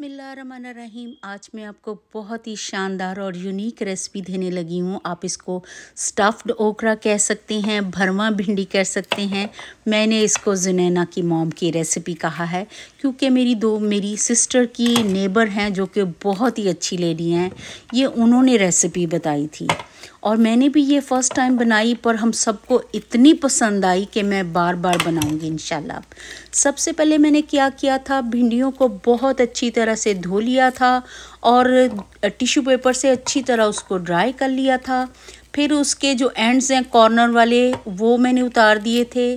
बिसमीम आज मैं आपको बहुत ही शानदार और यूनिक रेसिपी देने लगी हूँ आप इसको स्टफ्ड ओकरा कह सकते हैं भरवा भिंडी कह सकते हैं मैंने इसको जुनैना की मॉम की रेसिपी कहा है क्योंकि मेरी दो मेरी सिस्टर की नेबर हैं जो कि बहुत ही अच्छी लेडी हैं ये उन्होंने रेसिपी बताई थी और मैंने भी ये फ़र्स्ट टाइम बनाई पर हम सबको इतनी पसंद आई कि मैं बार बार बनाऊंगी इन सबसे पहले मैंने क्या किया था भिंडियों को बहुत अच्छी तरह से धो लिया था और टिश्यू पेपर से अच्छी तरह उसको ड्राई कर लिया था फिर उसके जो एंड्स हैं कॉर्नर वाले वो मैंने उतार दिए थे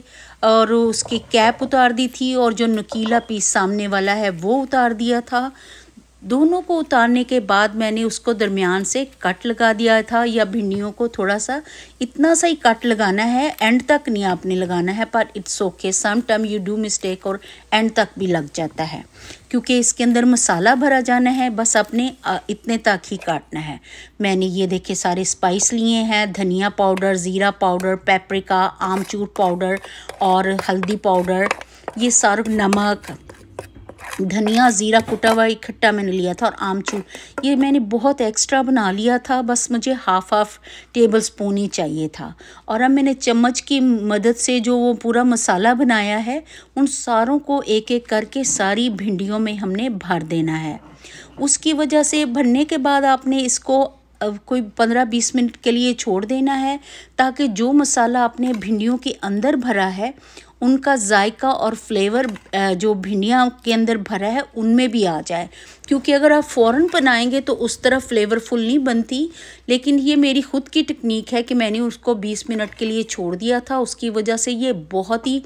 और उसकी कैप उतार दी थी और जो नकीला पीस सामने वाला है वो उतार दिया था दोनों को उतारने के बाद मैंने उसको दरमियान से कट लगा दिया था या भिंडियों को थोड़ा सा इतना सा ही कट लगाना है एंड तक नहीं आपने लगाना है पर it's okay some time you do mistake और एंड तक भी लग जाता है क्योंकि इसके अंदर मसाला भरा जाना है बस अपने इतने तक ही काटना है मैंने ये देखे सारे स्पाइस लिए हैं धनिया पाउडर ज़ीरा पाउडर पेपरिका आमचूर पाउडर और हल्दी पाउडर ये सारा नमक धनिया ज़ीरा कुटा हुआ इकट्ठा मैंने लिया था और आमचूर ये मैंने बहुत एक्स्ट्रा बना लिया था बस मुझे हाफ हाफ टेबल स्पून ही चाहिए था और अब मैंने चम्मच की मदद से जो वो पूरा मसाला बनाया है उन सारों को एक एक करके सारी भिंडियों में हमने भर देना है उसकी वजह से भरने के बाद आपने इसको कोई पंद्रह बीस मिनट के लिए छोड़ देना है ताकि जो मसाला आपने भिंडियों के अंदर भरा है उनका जायका और फ्लेवर जो भिंडियाँ के अंदर भरा है उनमें भी आ जाए क्योंकि अगर आप फ़ौरन बनाएंगे तो उस तरह फ्लेवरफुल नहीं बनती लेकिन ये मेरी ख़ुद की टेक्निक है कि मैंने उसको 20 मिनट के लिए छोड़ दिया था उसकी वजह से ये बहुत ही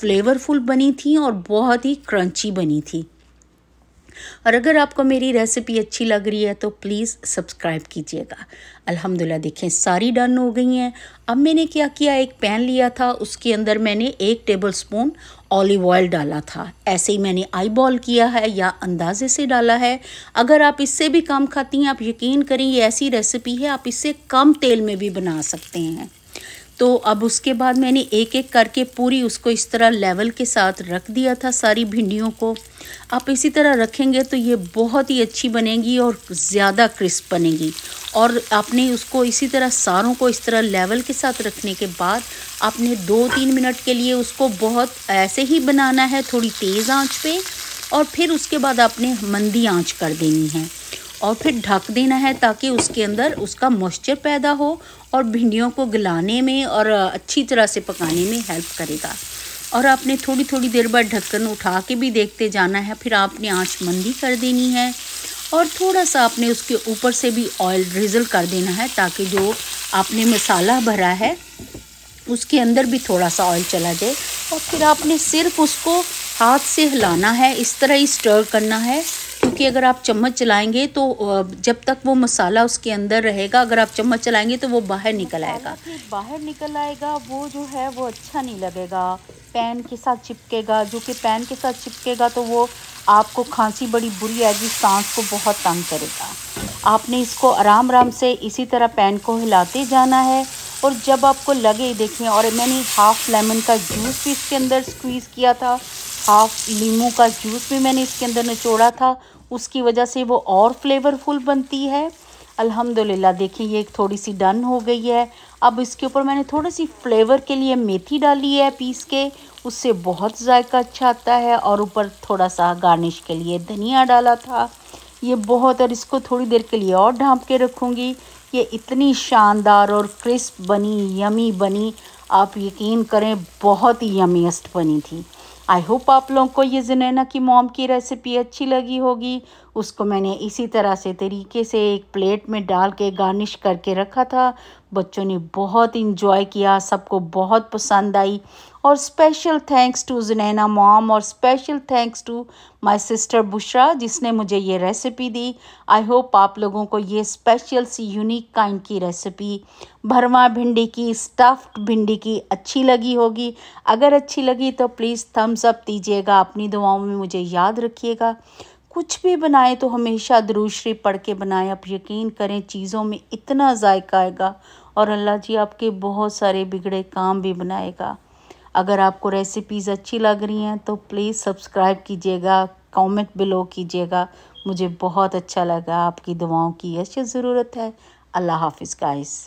फ्लेवरफुल बनी थी और बहुत ही क्रंची बनी थी और अगर आपको मेरी रेसिपी अच्छी लग रही है तो प्लीज़ सब्सक्राइब कीजिएगा अल्हम्दुलिल्लाह देखें सारी डन हो गई हैं अब मैंने क्या किया एक पैन लिया था उसके अंदर मैंने एक टेबल स्पून ऑलिव ऑयल डाला था ऐसे ही मैंने आई बॉल किया है या अंदाजे से डाला है अगर आप इससे भी कम खाती हैं आप यकीन करें ये ऐसी रेसिपी है आप इससे कम तेल में भी बना सकते हैं तो अब उसके बाद मैंने एक एक करके पूरी उसको इस तरह लेवल के साथ रख दिया था सारी भिंडियों को आप इसी तरह रखेंगे तो ये बहुत ही अच्छी बनेगी और ज़्यादा क्रिस्प बनेगी और आपने उसको इसी तरह सारों को इस तरह लेवल के साथ रखने के बाद आपने दो तीन मिनट के लिए उसको बहुत ऐसे ही बनाना है थोड़ी तेज़ आँच पर और फिर उसके बाद आपने मंदी आँच कर देनी है और फिर ढक देना है ताकि उसके अंदर उसका मॉइस्चर पैदा हो और भिंडियों को गलाने में और अच्छी तरह से पकाने में हेल्प करेगा और आपने थोड़ी थोड़ी देर बाद ढक्कन उठा के भी देखते जाना है फिर आपने आँच मंदी कर देनी है और थोड़ा सा आपने उसके ऊपर से भी ऑयल ड्रिजल कर देना है ताकि जो आपने मसाला भरा है उसके अंदर भी थोड़ा सा ऑयल चला जाए और फिर आपने सिर्फ उसको हाथ से हिलाना है इस तरह ही स्टर करना है क्योंकि अगर आप चम्मच चलाएंगे तो जब तक वो मसाला उसके अंदर रहेगा अगर आप चम्मच चलाएंगे तो वो बाहर निकल आएगा बाहर निकल आएगा वो जो है वो अच्छा नहीं लगेगा पैन के साथ चिपकेगा जो कि पैन के साथ चिपकेगा तो वो आपको खांसी बड़ी बुरी आएगी सांस को बहुत तंग करेगा आपने इसको आराम आराम से इसी तरह पैन को हिलाते जाना है और जब आपको लगे देखें और मैंने हाफ़ लेमन का जूस भी इसके अंदर स्क्वीज़ किया था हाफ़ लीमू का जूस भी मैंने इसके अंदर निचोड़ा था उसकी वजह से वो और फ्लेवरफुल बनती है अल्हम्दुलिल्लाह देखिए ये थोड़ी सी डन हो गई है अब इसके ऊपर मैंने थोड़ी सी फ्लेवर के लिए मेथी डाली है पीस के उससे बहुत जायका अच्छा आता है और ऊपर थोड़ा सा गार्निश के लिए धनिया डाला था ये बहुत और इसको थोड़ी देर के लिए और ढांप के रखूँगी ये इतनी शानदार और क्रिस्प बनी यमी बनी आप यकीन करें बहुत ही यमीस्ट बनी थी आई होप आप लोगों को ये जुनैना की मोम की रेसिपी अच्छी लगी होगी उसको मैंने इसी तरह से तरीके से एक प्लेट में डाल के गार्निश करके रखा था बच्चों ने बहुत इन्जॉय किया सबको बहुत पसंद आई और special thanks to Junaina mom और special thanks to my sister Bushra जिसने मुझे ये रेसिपी दी आई होप आप लोगों को ये स्पेशल सी यूनिक काइंड की रेसिपी भरवा भिंडी की स्टफ्ड भिंडी की अच्छी लगी होगी अगर अच्छी लगी तो प्लीज़ थम्स अप दीजिएगा अपनी दुआओं में मुझे याद रखिएगा कुछ भी बनाए तो हमेशा दुरूश्री पढ़ के बनाए आप यकीन करें चीज़ों में इतना जायका आएगा और अल्लाह जी आपके बहुत सारे बिगड़े काम भी बनाएगा अगर आपको रेसिपीज़ अच्छी लग रही हैं तो प्लीज़ सब्सक्राइब कीजिएगा कमेंट बिलो कीजिएगा मुझे बहुत अच्छा लगा आपकी दुआओं की ऐसी ज़रूरत है अल्लाह हाफिज़ गाइस